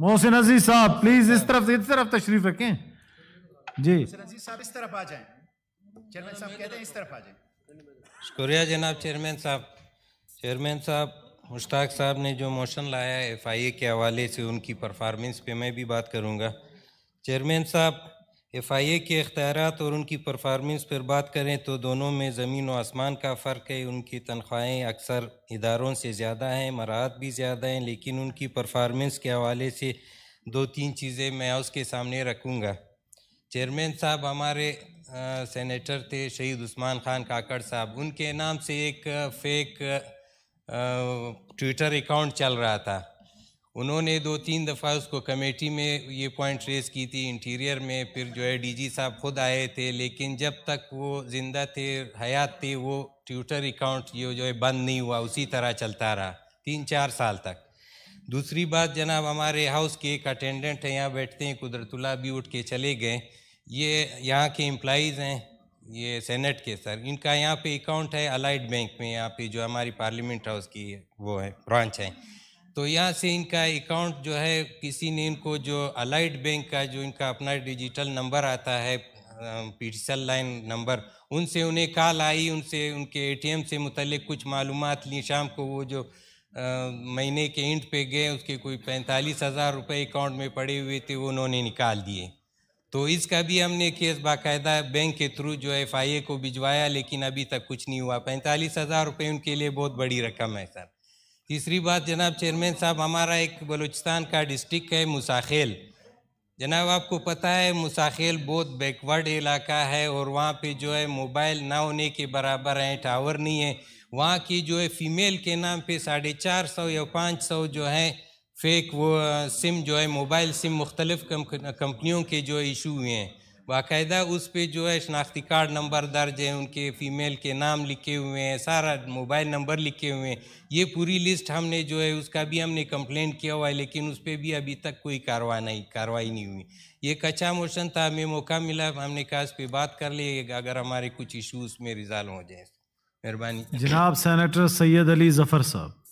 मोहसिन अजीज साहब प्लीज इस तरफ इस तरफ तशरीफ रखें जी अजीज साहब इस तरफ आ जाए चेयरमैन साहब कहते हैं इस तरफ आ जाए शुक्रिया जनाब चेयरमैन साहब चेयरमैन साहब मुश्ताक साहब ने जो मोशन लाया है एफ के हवाले से उनकी परफॉर्मेंस पे मैं भी बात करूंगा चेयरमैन साहब एफ आई ए के अख्तियार और उनकी परफार्मेंस पर बात करें तो दोनों में ज़मीन व आसमान का फ़र्क है उनकी तनख्वाहें अक्सर इदारों से ज़्यादा हैं मराहत भी ज़्यादा हैं लेकिन उनकी परफार्मेंस के हवाले से दो तीन चीज़ें मैं उसके सामने रखूँगा चेयरमैन साहब हमारे आ, सेनेटर थे शहीद उस्मान खान काकड़ साहब उनके नाम से एक फ़ेक ट्विटर अकाउंट चल रहा था उन्होंने दो तीन दफ़ा उसको कमेटी में ये पॉइंट रेस की थी इंटीरियर में फिर जो है डीजी साहब खुद आए थे लेकिन जब तक वो ज़िंदा थे हयात थे वो ट्यूटर अकाउंट ये जो है बंद नहीं हुआ उसी तरह चलता रहा तीन चार साल तक दूसरी बात जनाब हमारे हाउस के एक अटेंडेंट हैं यहाँ बैठते हैं कुदरतुल्ला भी उठ के चले गए ये यहाँ के एम्प्लाइज़ हैं ये सेनेट के सर इनका यहाँ पे अकाउंट है अलाइड बैंक में यहाँ पे जो हमारी पार्लियामेंट हाउस की वो है ब्रांच है तो यहाँ से इनका अकाउंट जो है किसी ने इनको जो अलाइड बैंक का जो इनका अपना डिजिटल नंबर आता है पीटीसल लाइन नंबर उनसे उन्हें कॉल आई उनसे उनके एटीएम से मुतलक कुछ मालूम ली शाम को वो जो आ, महीने के इंड पे गए उसके कोई पैंतालीस हज़ार रुपये अकाउंट में पड़े हुए थे वो उन्होंने निकाल दिए तो इसका भी हमने केस बाकायदा बैंक के थ्रू जो एफ आई ए को भिजवाया लेकिन अभी तक कुछ नहीं हुआ पैंतालीस हज़ार रुपये उनके लिए बहुत बड़ी रकम है सर तीसरी बात जनाब चेयरमैन साहब हमारा एक बलूचिस्तान का डिस्ट्रिक्ट है मुसाखेल जनाब आपको पता है मुसाखेल बहुत बैकवर्ड इलाका है और वहाँ पे जो है मोबाइल ना होने के बराबर हैं टावर नहीं है वहाँ की जो है फीमेल के नाम पे साढ़े चार सौ या पाँच सौ जो है फेक वो सिम जो है मोबाइल सिम मुख्तलिफ कंपनियों के जो इशू हुए हैं बाकायदा उस पर जो है शनाख्ती कार्ड नंबर दर्ज है उनके फ़ीमेल के नाम लिखे हुए हैं सारा मोबाइल नंबर लिखे हुए हैं ये पूरी लिस्ट हमने जो है उसका भी हमने कंप्लेंट किया हुआ है लेकिन उस पर भी अभी तक कोई कार्रवाई नहीं कार्रवाई नहीं हुई ये कच्चा मोशन था हमें मौका मिला हमने कहा इस पर बात कर लिए अगर हमारे कुछ इशूज़ में रिजॉल्व हो जाए मेहरबानी जनाब सैनटर सैयद अली जफर साहब